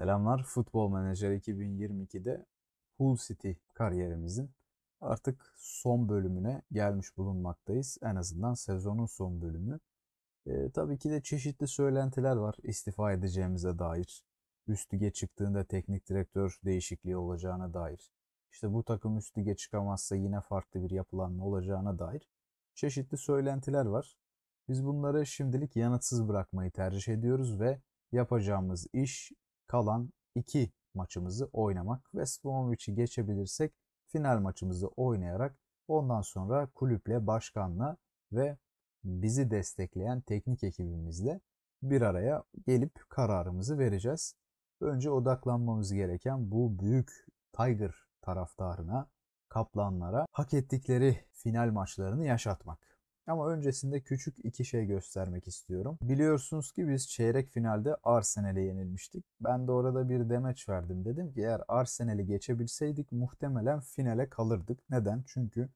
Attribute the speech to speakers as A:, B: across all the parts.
A: Selamlar. Futbol Manager 2022'de Hull City kariyerimizin artık son bölümüne gelmiş bulunmaktayız. En azından sezonun son bölümü. E, tabii ki de çeşitli söylentiler var istifa edeceğimize dair. üstüge çıktığında teknik direktör değişikliği olacağına dair. İşte bu takım üstüge çıkamazsa yine farklı bir yapılanma olacağına dair çeşitli söylentiler var. Biz bunları şimdilik yanıtsız bırakmayı tercih ediyoruz ve yapacağımız iş kalan 2 maçımızı oynamak. West Bromwich'i geçebilirsek final maçımızı oynayarak ondan sonra kulüple, başkanla ve bizi destekleyen teknik ekibimizle bir araya gelip kararımızı vereceğiz. Önce odaklanmamız gereken bu büyük Tiger taraftarına, kaplanlara hak ettikleri final maçlarını yaşatmak. Ama öncesinde küçük iki şey göstermek istiyorum. Biliyorsunuz ki biz çeyrek finalde Arsenal'e yenilmiştik. Ben de orada bir demeç verdim. Dedim ki eğer Arsenal'i geçebilseydik muhtemelen finale kalırdık. Neden? Çünkü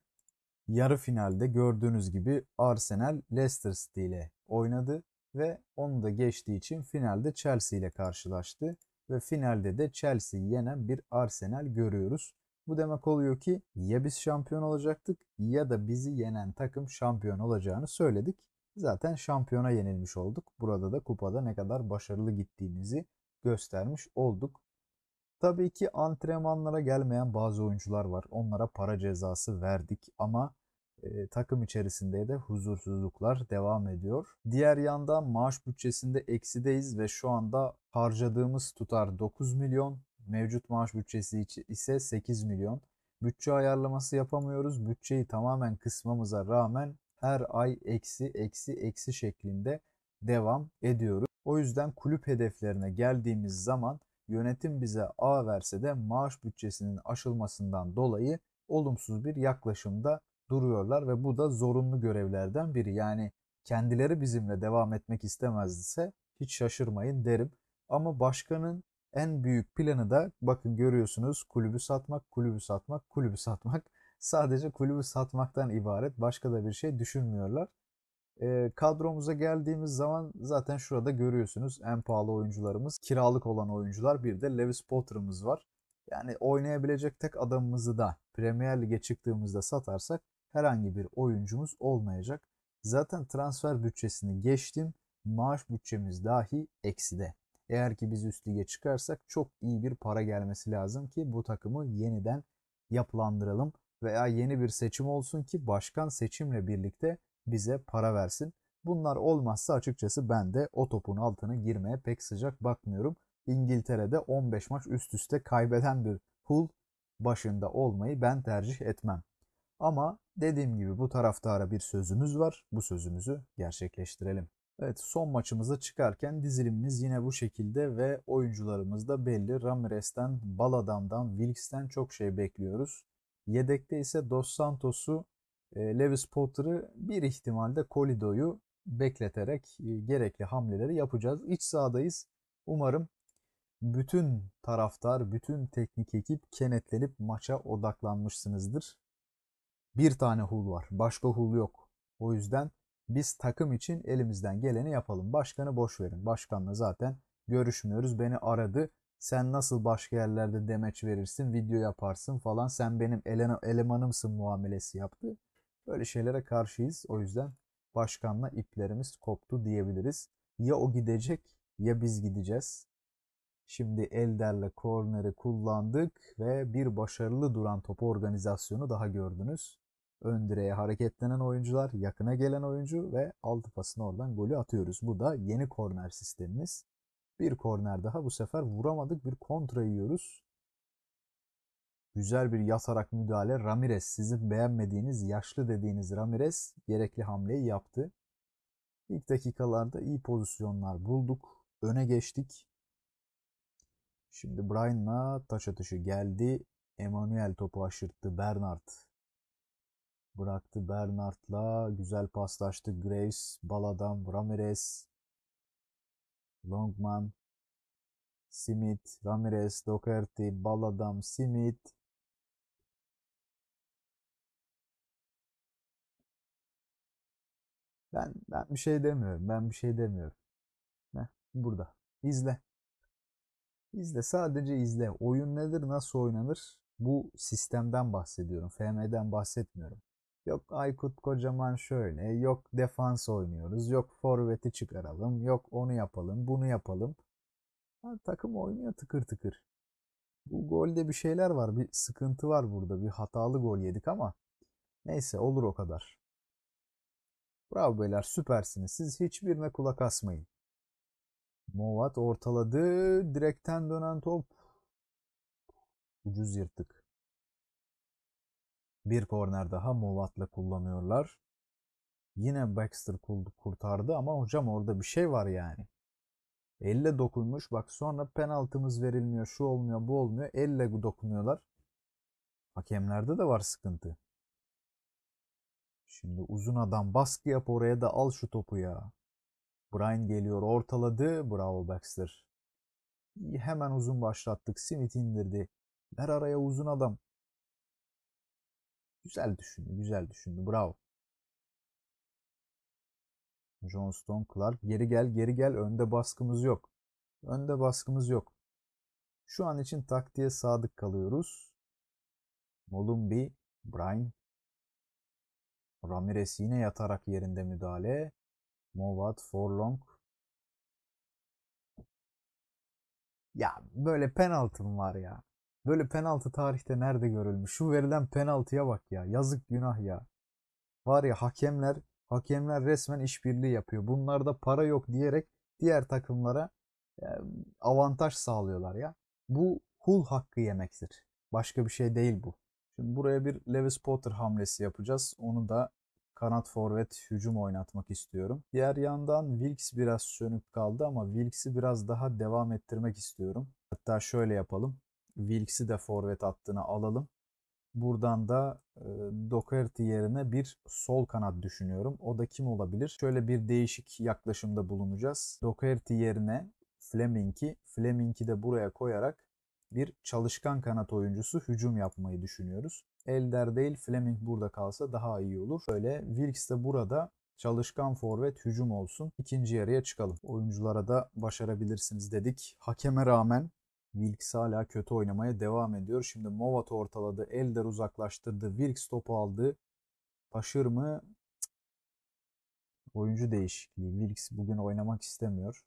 A: yarı finalde gördüğünüz gibi Arsenal Leicester City ile oynadı ve onu da geçtiği için finalde Chelsea ile karşılaştı ve finalde de Chelsea'yi yenen bir Arsenal görüyoruz. Bu demek oluyor ki ya biz şampiyon olacaktık ya da bizi yenen takım şampiyon olacağını söyledik. Zaten şampiyona yenilmiş olduk. Burada da kupada ne kadar başarılı gittiğimizi göstermiş olduk. Tabii ki antrenmanlara gelmeyen bazı oyuncular var. Onlara para cezası verdik ama e, takım içerisinde de huzursuzluklar devam ediyor. Diğer yandan maaş bütçesinde eksideyiz ve şu anda harcadığımız tutar 9 milyon Mevcut maaş bütçesi ise 8 milyon. Bütçe ayarlaması yapamıyoruz. Bütçeyi tamamen kısmamıza rağmen her ay eksi eksi eksi şeklinde devam ediyoruz. O yüzden kulüp hedeflerine geldiğimiz zaman yönetim bize A verse de maaş bütçesinin aşılmasından dolayı olumsuz bir yaklaşımda duruyorlar ve bu da zorunlu görevlerden biri. Yani kendileri bizimle devam etmek istemezse hiç şaşırmayın derim. Ama başkanın en büyük planı da bakın görüyorsunuz kulübü satmak, kulübü satmak, kulübü satmak. Sadece kulübü satmaktan ibaret. Başka da bir şey düşünmüyorlar. E, kadromuza geldiğimiz zaman zaten şurada görüyorsunuz en pahalı oyuncularımız kiralık olan oyuncular bir de Lewis Potter'ımız var. Yani oynayabilecek tek adamımızı da Premier Lig'e çıktığımızda satarsak herhangi bir oyuncumuz olmayacak. Zaten transfer bütçesini geçtim maaş bütçemiz dahi ekside. Eğer ki biz üst lige çıkarsak çok iyi bir para gelmesi lazım ki bu takımı yeniden yapılandıralım veya yeni bir seçim olsun ki başkan seçimle birlikte bize para versin. Bunlar olmazsa açıkçası ben de o topun altına girmeye pek sıcak bakmıyorum. İngiltere'de 15 maç üst üste kaybeden bir Hull başında olmayı ben tercih etmem. Ama dediğim gibi bu taraftara bir sözümüz var. Bu sözümüzü gerçekleştirelim. Evet son maçımıza çıkarken dizilimimiz yine bu şekilde ve oyuncularımız da belli. Ramirez'den, Baladam'dan, Wilkes'ten çok şey bekliyoruz. Yedekte ise Dos Santos'u, e, Lewis Potter'ı bir ihtimalde Colido'yu bekleterek e, gerekli hamleleri yapacağız. İç sahadayız. Umarım bütün taraftar, bütün teknik ekip kenetlenip maça odaklanmışsınızdır. Bir tane hul var. Başka hul yok. O yüzden biz takım için elimizden geleni yapalım. Başkanı boş verin. Başkanla zaten görüşmüyoruz. Beni aradı. Sen nasıl başka yerlerde demeç verirsin, video yaparsın falan. Sen benim elena, elemanımsın muamelesi yaptı. Böyle şeylere karşıyız. O yüzden başkanla iplerimiz koptu diyebiliriz. Ya o gidecek ya biz gideceğiz. Şimdi Elder'le korneri kullandık ve bir başarılı duran topu organizasyonu daha gördünüz ön direğe hareketlenen oyuncular, yakına gelen oyuncu ve altı pasını oradan golü atıyoruz. Bu da yeni korner sistemimiz. Bir korner daha bu sefer vuramadık bir kontra yiyoruz. Güzel bir yatarak müdahale Ramirez sizin beğenmediğiniz yaşlı dediğiniz Ramirez gerekli hamleyi yaptı. İlk dakikalarda iyi pozisyonlar bulduk. Öne geçtik. Şimdi Brian'la taç atışı geldi. Emanuel topu aşırttı. Bernard bıraktı Bernard'la. Güzel paslaştı Graves, Baladam, Ramirez, Longman, Simit, Ramirez, Doherty, Baladam, Simit.
B: Ben ben bir
A: şey demiyorum. Ben bir şey demiyorum. Ne? burada. İzle. İzle. Sadece izle. Oyun nedir? Nasıl oynanır? Bu sistemden bahsediyorum. FM'den bahsetmiyorum. Yok Aykut Kocaman şöyle, yok defans oynuyoruz, yok forveti çıkaralım, yok onu yapalım, bunu yapalım. Ha, takım oynuyor tıkır tıkır. Bu golde bir şeyler var, bir sıkıntı var burada. Bir hatalı gol yedik ama neyse olur o kadar. Bravo beyler süpersiniz. Siz hiçbirine kulak asmayın. Movat ortaladı. Direkten
B: dönen top. Ucuz yırttık.
A: Bir korner daha Movat'la kullanıyorlar. Yine Baxter kurtardı ama hocam orada bir şey var yani. Elle dokunmuş. Bak sonra penaltımız verilmiyor. Şu olmuyor bu olmuyor. Elle dokunuyorlar. Hakemlerde de var sıkıntı. Şimdi uzun adam baskı yap oraya da al şu topu ya. Brian geliyor ortaladı. Bravo Baxter. Hemen uzun başlattık. Smith indirdi. Ver araya uzun adam. Güzel düşündü, güzel düşündü. Bravo. Johnston Clark geri gel geri gel önde baskımız yok. Önde baskımız yok. Şu an için taktiğe sadık kalıyoruz. Molumbi, Brian Ramirez yine yatarak yerinde müdahale. Movat, Forlong. Ya böyle penaltım var ya. Böyle penaltı tarihte nerede görülmüş? Şu verilen penaltıya bak ya. Yazık günah ya. Var ya hakemler hakemler resmen işbirliği yapıyor. Bunlarda para yok diyerek diğer takımlara e, avantaj sağlıyorlar ya. Bu hul hakkı yemektir. Başka bir şey değil bu. Şimdi buraya bir Lewis Potter hamlesi yapacağız. Onu da kanat forvet hücum oynatmak istiyorum. Diğer yandan Wilks biraz sönük kaldı ama Wilks'i biraz daha devam ettirmek istiyorum. Hatta şöyle yapalım. Wilks'i de forvet hattına alalım. Buradan da e, Doherty yerine bir sol kanat düşünüyorum. O da kim olabilir? Şöyle bir değişik yaklaşımda bulunacağız. Doherty yerine Fleming'i, Fleming'i de buraya koyarak bir çalışkan kanat oyuncusu hücum yapmayı düşünüyoruz. Elder değil Fleming burada kalsa daha iyi olur. Böyle Wilks de burada çalışkan forvet hücum olsun. İkinci yarıya çıkalım. Oyunculara da başarabilirsiniz dedik. Hakeme rağmen Wilks hala kötü oynamaya devam ediyor. Şimdi Movat ortaladı. Elder uzaklaştırdı. Wilks topu aldı. Paşır mı? Oyuncu değişikliği. Wilks bugün oynamak istemiyor.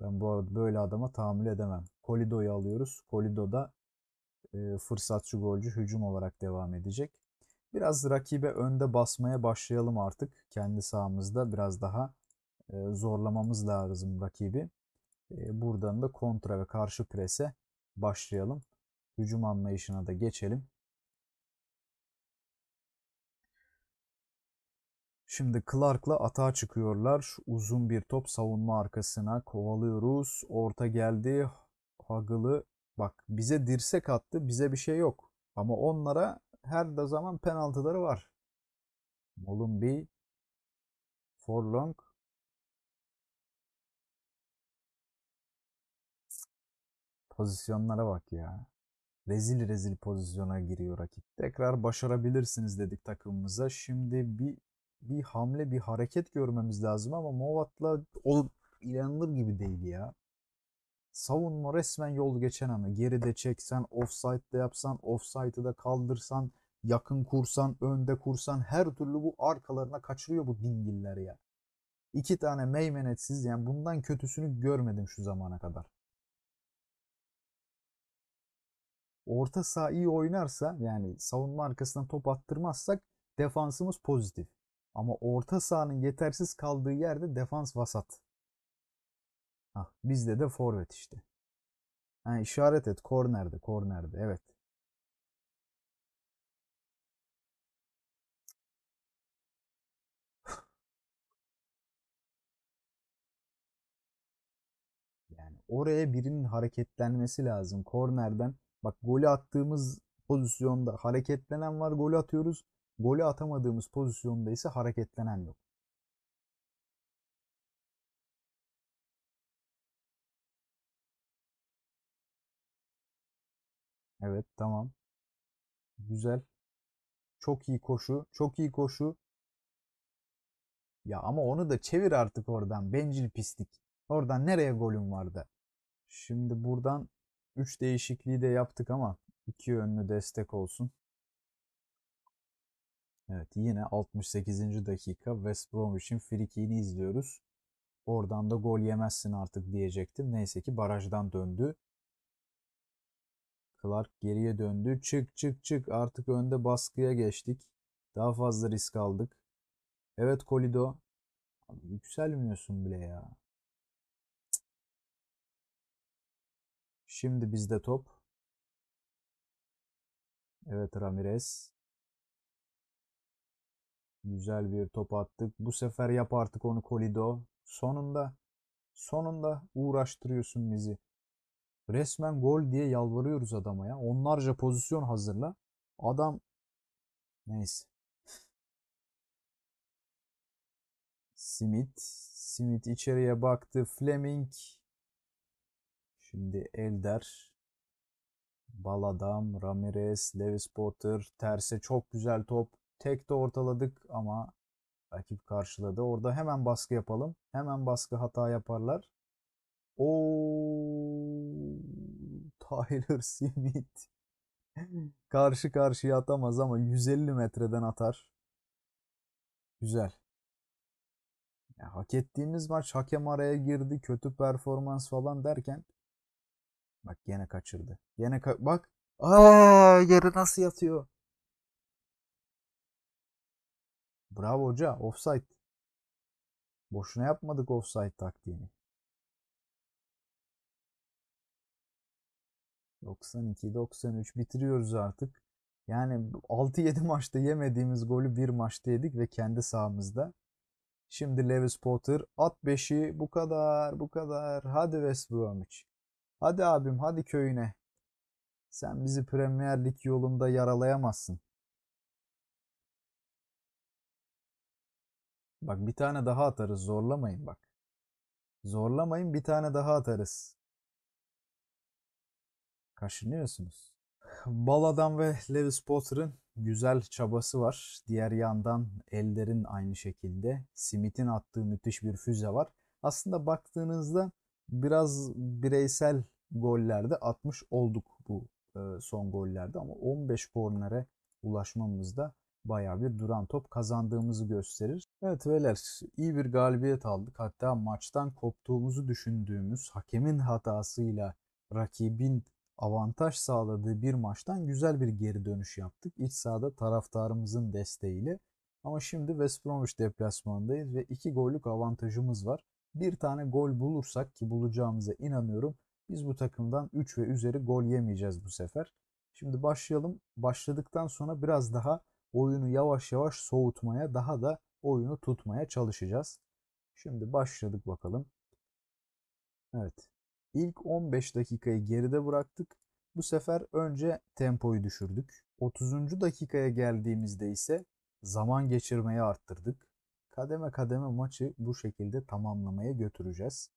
A: Ben bu arada böyle adama tahammül edemem. Kolido'yu alıyoruz. Kolido da e, fırsatçı golcü hücum olarak devam edecek. Biraz rakibe önde basmaya başlayalım artık. Kendi sahamızda biraz daha e, zorlamamız lazım rakibi. Ee, buradan da kontra ve karşı prese başlayalım. Hücum anlayışına da geçelim. Şimdi Clark'la atağa çıkıyorlar. Uzun bir top savunma arkasına kovalıyoruz. Orta geldi. Hagıl'ı bak bize dirsek attı. Bize bir şey yok. Ama onlara her zaman penaltıları var. Molumbi, Forlong, Pozisyonlara bak ya. Rezil rezil pozisyona giriyor rakip. Tekrar başarabilirsiniz dedik takımımıza. Şimdi bir bir hamle, bir hareket görmemiz lazım ama Movat'la o inanılır gibi değil ya. Savunma resmen yol geçen ama geride çeksen, offside de yapsan, offside'ı da kaldırsan, yakın kursan, önde kursan her türlü bu arkalarına kaçırıyor bu dingiller ya. İki tane meymenetsiz yani bundan kötüsünü görmedim şu zamana kadar. orta saha iyi oynarsa yani savunma arkasına top attırmazsak defansımız pozitif. Ama orta sahanın yetersiz kaldığı yerde defans vasat. Ah, bizde de forvet işte. Ha,
B: işaret et. Kornerde, kornerde. Evet.
A: yani oraya birinin hareketlenmesi lazım. Kornerden Bak golü attığımız pozisyonda hareketlenen var golü atıyoruz. Golü atamadığımız pozisyonda ise hareketlenen yok.
B: Evet tamam. Güzel.
A: Çok iyi koşu. Çok iyi koşu. Ya ama onu da çevir artık oradan. Bencil pislik. Oradan nereye golün vardı? Şimdi buradan 3 değişikliği de yaptık ama iki yönlü destek olsun. Evet yine 68. dakika West Bromwich'in frikini izliyoruz. Oradan da gol yemezsin artık diyecektim. Neyse ki barajdan döndü. Clark geriye döndü. Çık çık çık artık önde baskıya geçtik. Daha fazla risk aldık. Evet Kolido. Abi
B: yükselmiyorsun bile ya. Şimdi bizde top. Evet Ramirez.
A: Güzel bir top attık. Bu sefer yap artık onu Kolido. Sonunda sonunda uğraştırıyorsun bizi. Resmen gol diye yalvarıyoruz adama ya. Onlarca pozisyon hazırla. Adam
B: neyse. Simit.
A: Simit içeriye baktı. Fleming Şimdi Elder, Baladam, Ramirez, Lewis Potter, terse çok güzel top. Tek de ortaladık ama rakip karşıladı. Orada hemen baskı yapalım. Hemen baskı hata yaparlar. O Tyler Smith. Karşı karşıya atamaz ama 150 metreden atar. Güzel. Ya, hak ettiğimiz maç hakem araya girdi kötü performans falan derken Bak gene kaçırdı. Gene ka bak. Aa yere nasıl yatıyor?
B: Bravo hoca. Offside. Boşuna yapmadık offside taktiğini.
A: 92-93 bitiriyoruz artık. Yani 6-7 maçta yemediğimiz golü bir maçta yedik ve kendi sahamızda. Şimdi Lewis Potter at 5'i bu kadar bu kadar hadi West Bromwich. Hadi abim hadi köyüne. Sen bizi Premier Lig yolunda yaralayamazsın. Bak bir tane daha atarız zorlamayın bak. Zorlamayın bir tane daha atarız. Kaşınıyorsunuz. Bala'dan ve Lewis Potter'ın güzel çabası var. Diğer yandan elderin aynı şekilde. Smith'in attığı müthiş bir füze var. Aslında baktığınızda biraz bireysel gollerde atmış olduk bu e, son gollerde ama 15 kornere ulaşmamızda baya bir duran top kazandığımızı gösterir. Evet Veler iyi bir galibiyet aldık. Hatta maçtan koptuğumuzu düşündüğümüz hakemin hatasıyla rakibin avantaj sağladığı bir maçtan güzel bir geri dönüş yaptık. İç sahada taraftarımızın desteğiyle. Ama şimdi West Bromwich deplasmanındayız ve iki gollük avantajımız var bir tane gol bulursak ki bulacağımıza inanıyorum. Biz bu takımdan 3 ve üzeri gol yemeyeceğiz bu sefer. Şimdi başlayalım. Başladıktan sonra biraz daha oyunu yavaş yavaş soğutmaya, daha da oyunu tutmaya çalışacağız. Şimdi başladık bakalım. Evet. İlk 15 dakikayı geride bıraktık. Bu sefer önce tempoyu düşürdük. 30. dakikaya geldiğimizde ise zaman geçirmeyi arttırdık. Kademe kademe maçı bu şekilde tamamlamaya götüreceğiz.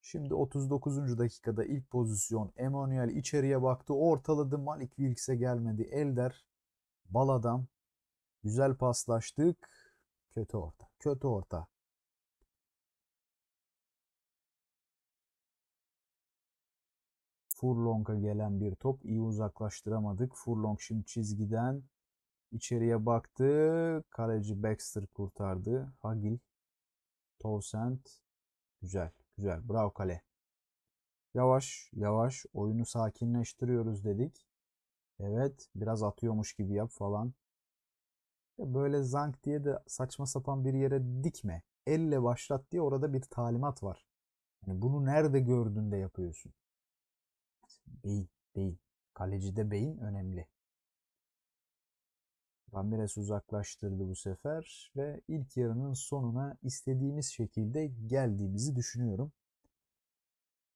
A: Şimdi 39. dakikada ilk pozisyon. Emanuel içeriye baktı. Ortaladı. Malik Wilks'e gelmedi. Elder. Bal adam. Güzel paslaştık. Kötü orta. Kötü orta. Furlong'a gelen bir top. iyi uzaklaştıramadık. Furlong şimdi çizgiden İçeriye baktı. Kaleci Baxter kurtardı. Hagil. Towsend. Güzel. Güzel. Bravo kale. Yavaş yavaş oyunu sakinleştiriyoruz dedik. Evet biraz atıyormuş gibi yap falan. Böyle zank diye de saçma sapan bir yere dikme. Elle başlat diye orada bir talimat var. Yani bunu nerede gördüğünde yapıyorsun. Beyin, beyin. Kalecide beyin önemli. Ramirez uzaklaştırdı bu sefer ve ilk yarının sonuna istediğimiz şekilde geldiğimizi düşünüyorum.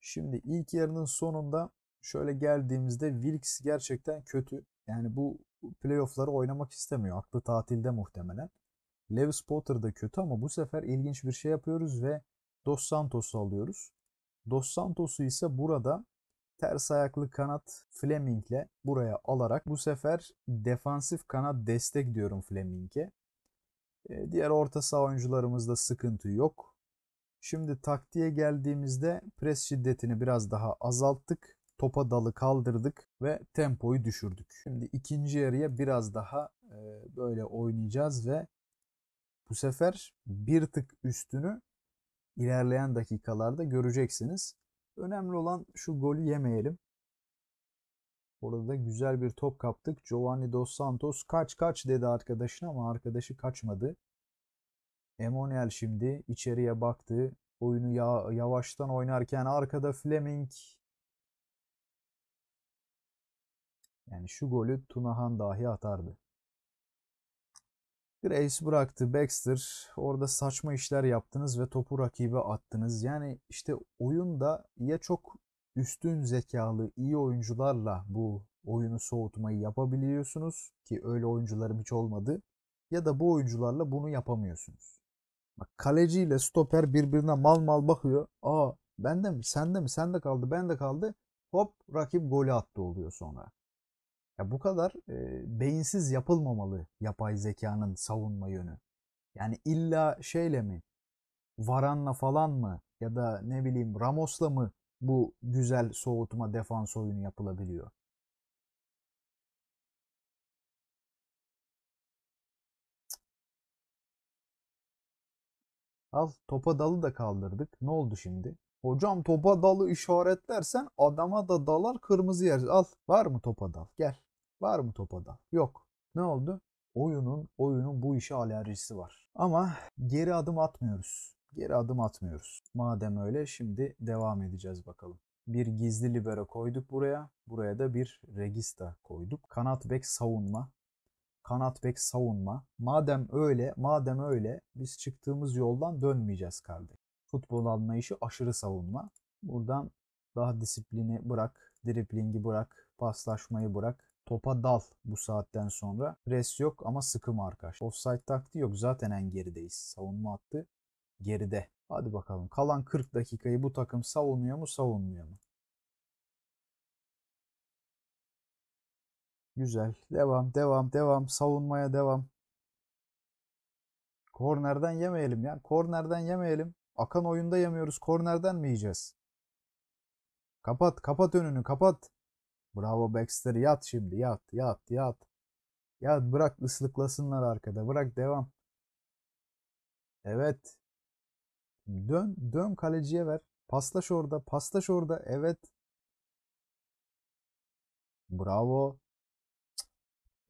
A: Şimdi ilk yarının sonunda şöyle geldiğimizde Wilkes gerçekten kötü. Yani bu playoff'ları oynamak istemiyor. Aklı tatilde muhtemelen. Lewis Potter da kötü ama bu sefer ilginç bir şey yapıyoruz ve Dos Santos'u alıyoruz. Dos Santos'u ise burada ters ayaklı kanat Fleming'le buraya alarak bu sefer defansif kanat destek diyorum Fleming'e. E, diğer orta saha oyuncularımızda sıkıntı yok. Şimdi taktiğe geldiğimizde pres şiddetini biraz daha azalttık. Topa dalı kaldırdık ve tempoyu düşürdük. Şimdi ikinci yarıya biraz daha e, böyle oynayacağız ve bu sefer bir tık üstünü ilerleyen dakikalarda göreceksiniz. Önemli olan şu golü yemeyelim. Orada da güzel bir top kaptık. Giovanni Dos Santos kaç kaç dedi arkadaşına ama arkadaşı kaçmadı. Emonel şimdi içeriye baktı. Oyunu ya yavaştan oynarken arkada Fleming. Yani şu golü Tunahan dahi atardı. Graves bıraktı Baxter. Orada saçma işler yaptınız ve topu rakibe attınız. Yani işte oyunda ya çok üstün zekalı iyi oyuncularla bu oyunu soğutmayı yapabiliyorsunuz ki öyle oyuncularım hiç olmadı ya da bu oyuncularla bunu yapamıyorsunuz. Bak kaleciyle stoper birbirine mal mal bakıyor. Aa bende mi sende mi sende kaldı bende kaldı hop rakip golü attı oluyor sonra. Ya bu kadar e, beyinsiz yapılmamalı yapay zekanın savunma yönü. Yani illa şeyle mi, Varan'la falan mı ya da ne bileyim Ramos'la mı bu güzel soğutma defans oyunu
B: yapılabiliyor? Al topa dalı da
A: kaldırdık. Ne oldu şimdi? Hocam topa dalı işaretlersen adama da dalar kırmızı yer. Al var mı topa dal? Gel. Var mı topada? Yok. Ne oldu? Oyunun, oyunun bu işe alerjisi var. Ama geri adım atmıyoruz. Geri adım atmıyoruz. Madem öyle şimdi devam edeceğiz bakalım. Bir gizli libero koyduk buraya. Buraya da bir regista koyduk. Kanat bek savunma. Kanat bek savunma. Madem öyle, madem öyle biz çıktığımız yoldan dönmeyeceğiz kardeşim. Futbol anlayışı aşırı savunma. Buradan daha disiplini bırak, driplingi bırak, paslaşmayı bırak Topa dal bu saatten sonra. Pres yok ama sıkım arkadaş. Offside taktiği yok. Zaten en gerideyiz. Savunma attı geride. Hadi bakalım. Kalan 40 dakikayı bu takım savunuyor mu savunmuyor mu? Güzel. Devam, devam, devam. Savunmaya devam. Kornerden yemeyelim ya. Kornerden yemeyelim. Akan oyunda yemiyoruz. Kornerden mi yiyeceğiz? Kapat, kapat önünü, kapat. Bravo Baxter yat şimdi yat yat yat. Yat bırak ıslıklasınlar arkada bırak devam. Evet. Dön dön kaleciye ver. Paslaş orada paslaş orada evet.
B: Bravo.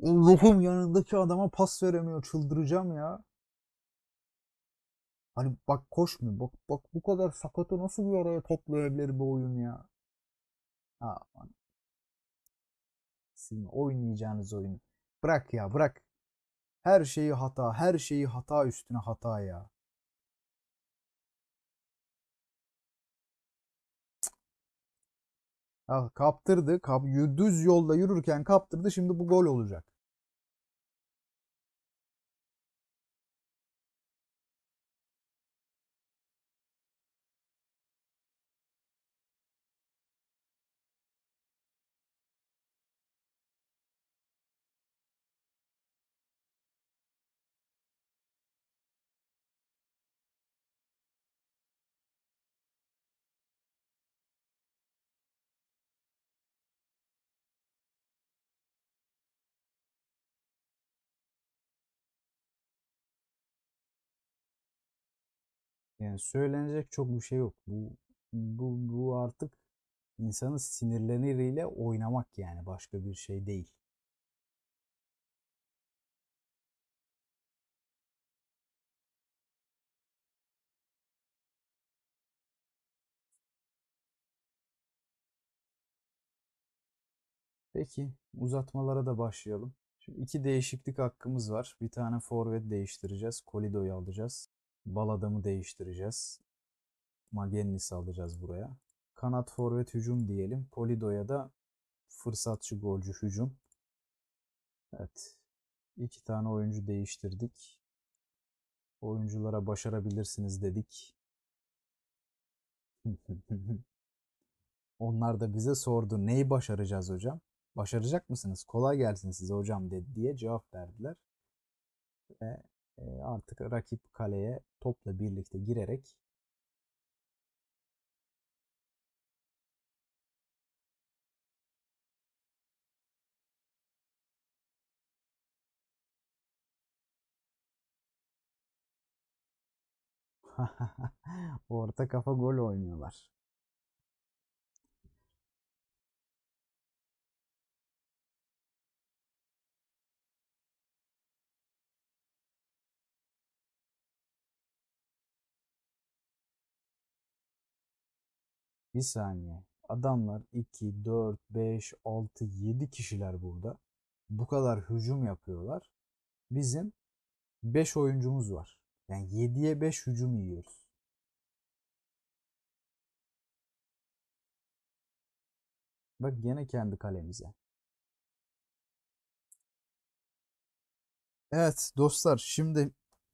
B: Allah'ım yanındaki adama pas veremiyor çıldıracağım ya. Hani bak koş mu Bak,
A: bak bu kadar sakatı nasıl bir araya toplayabilir bu oyun ya. Ha, sizin oynayacağınız oyunu. Bırak ya bırak. Her şeyi hata, her şeyi hata üstüne hata ya.
B: Al kaptırdı. Kap, düz yolda yürürken kaptırdı. Şimdi bu gol olacak. Yani söylenecek
A: çok bir şey yok. Bu bu, bu artık insanın sinirleriyle oynamak yani başka bir şey değil. Peki uzatmalara da başlayalım. Şimdi iki değişiklik hakkımız var. Bir tane forvet değiştireceğiz. Kolido'yu alacağız. Bal adamı değiştireceğiz. Magennis'i alacağız buraya. Kanat forvet hücum diyelim. Polido'ya da fırsatçı golcü hücum. Evet. İki tane oyuncu değiştirdik. Oyunculara başarabilirsiniz dedik. Onlar da bize sordu. Neyi başaracağız hocam? Başaracak mısınız? Kolay gelsin size hocam dedi diye cevap verdiler. Ve artık rakip kaleye topla birlikte girerek
B: orta kafa gol oynuyorlar.
A: Bir saniye. Adamlar 2, 4, 5, 6, 7 kişiler burada. Bu kadar hücum yapıyorlar. Bizim 5 oyuncumuz var. Yani 7'ye 5 hücum yiyoruz.
B: Bak gene kendi kalemize.
A: Evet dostlar şimdi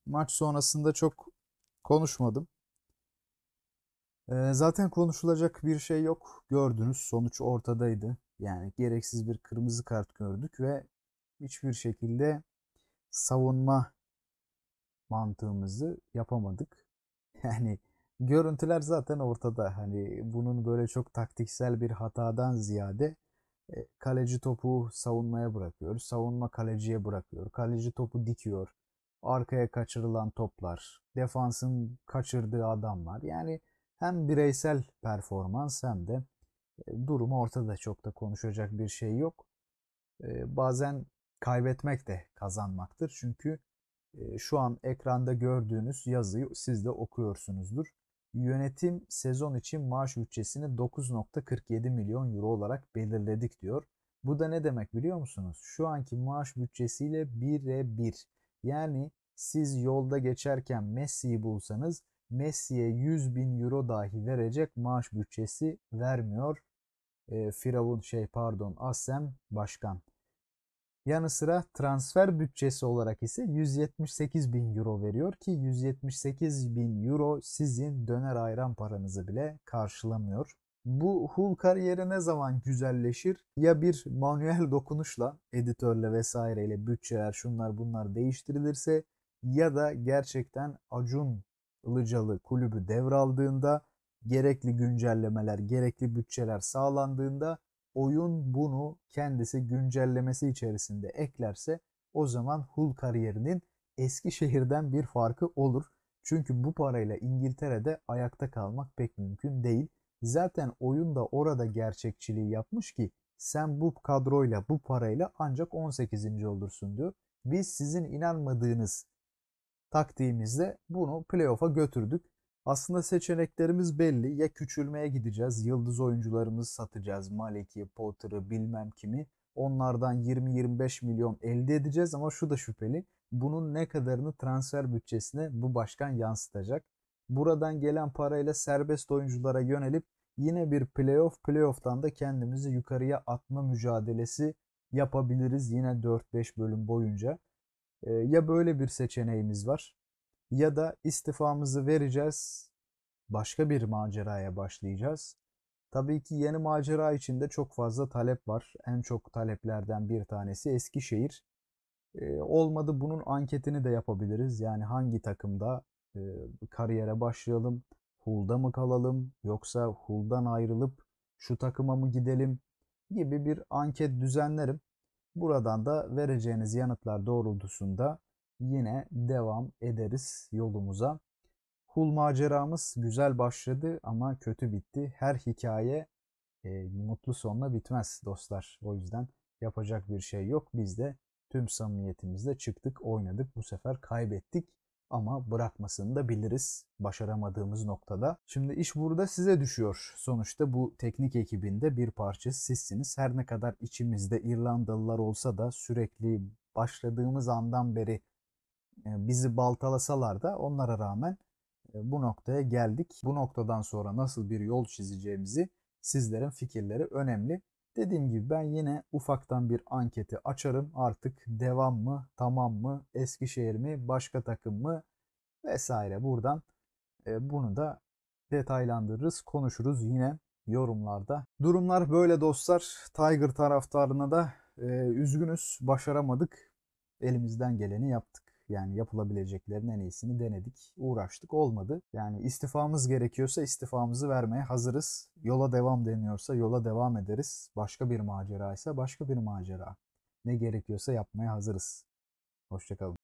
A: maç sonrasında çok konuşmadım. E, zaten konuşulacak bir şey yok. Gördünüz sonuç ortadaydı. Yani gereksiz bir kırmızı kart gördük ve hiçbir şekilde savunma mantığımızı yapamadık. Yani görüntüler zaten ortada. Hani bunun böyle çok taktiksel bir hatadan ziyade e, kaleci topu savunmaya bırakıyor. Savunma kaleciye bırakıyor. Kaleci topu dikiyor. Arkaya kaçırılan toplar, defansın kaçırdığı adamlar. Yani hem bireysel performans hem de e, durumu ortada çok da konuşacak bir şey yok. E, bazen kaybetmek de kazanmaktır. Çünkü e, şu an ekranda gördüğünüz yazıyı siz de okuyorsunuzdur. Yönetim sezon için maaş bütçesini 9.47 milyon euro olarak belirledik diyor. Bu da ne demek biliyor musunuz? Şu anki maaş bütçesiyle bire bir. Yani siz yolda geçerken Messi'yi bulsanız Messi'ye 100 bin euro dahi verecek maaş bütçesi vermiyor. E, Firavun şey pardon Assem Başkan. Yanı sıra transfer bütçesi olarak ise 178 bin euro veriyor ki 178 bin euro sizin döner ayran paranızı bile karşılamıyor. Bu Hull kariyeri ne zaman güzelleşir? Ya bir manuel dokunuşla, editörle vesaireyle bütçeler şunlar bunlar değiştirilirse ya da gerçekten Acun Ilıcalı kulübü devraldığında gerekli güncellemeler, gerekli bütçeler sağlandığında oyun bunu kendisi güncellemesi içerisinde eklerse o zaman Hull kariyerinin Eskişehir'den bir farkı olur. Çünkü bu parayla İngiltere'de ayakta kalmak pek mümkün değil. Zaten oyun da orada gerçekçiliği yapmış ki sen bu kadroyla bu parayla ancak 18. olursun diyor. Biz sizin inanmadığınız taktiğimizde bunu playoff'a götürdük. Aslında seçeneklerimiz belli. Ya küçülmeye gideceğiz, yıldız oyuncularımızı satacağız. Malek'i, Potter'ı bilmem kimi. Onlardan 20-25 milyon elde edeceğiz ama şu da şüpheli. Bunun ne kadarını transfer bütçesine bu başkan yansıtacak. Buradan gelen parayla serbest oyunculara yönelip yine bir playoff, playoff'tan da kendimizi yukarıya atma mücadelesi yapabiliriz yine 4-5 bölüm boyunca. Ee, ya böyle bir seçeneğimiz var ya da istifamızı vereceğiz, başka bir maceraya başlayacağız. Tabii ki yeni macera içinde çok fazla talep var. En çok taleplerden bir tanesi Eskişehir. E, olmadı bunun anketini de yapabiliriz. Yani hangi takımda e, kariyere başlayalım, Hul'da mı kalalım yoksa Hul'dan ayrılıp şu takıma mı gidelim gibi bir anket düzenlerim. Buradan da vereceğiniz yanıtlar doğrultusunda yine devam ederiz yolumuza. Kul maceramız güzel başladı ama kötü bitti. Her hikaye e, mutlu sonla bitmez dostlar. O yüzden yapacak bir şey yok. Biz de tüm samimiyetimizle çıktık, oynadık. Bu sefer kaybettik ama bırakmasını da biliriz başaramadığımız noktada. Şimdi iş burada size düşüyor. Sonuçta bu teknik ekibinde bir parça sizsiniz. Her ne kadar içimizde İrlandalılar olsa da sürekli başladığımız andan beri e, bizi baltalasalar da onlara rağmen e, bu noktaya geldik. Bu noktadan sonra nasıl bir yol çizeceğimizi sizlerin fikirleri önemli. Dediğim gibi ben yine ufaktan bir anketi açarım. Artık devam mı, tamam mı, Eskişehir mi, başka takım mı vesaire buradan e, bunu da detaylandırırız, konuşuruz yine yorumlarda. Durumlar böyle dostlar. Tiger taraftarına da e, üzgünüz, başaramadık. Elimizden geleni yaptık. Yani yapılabileceklerin en iyisini denedik, uğraştık, olmadı. Yani istifamız gerekiyorsa istifamızı vermeye hazırız. Yola devam deniyorsa yola devam ederiz. Başka bir macera ise başka bir macera. Ne gerekiyorsa yapmaya hazırız. Hoşçakalın.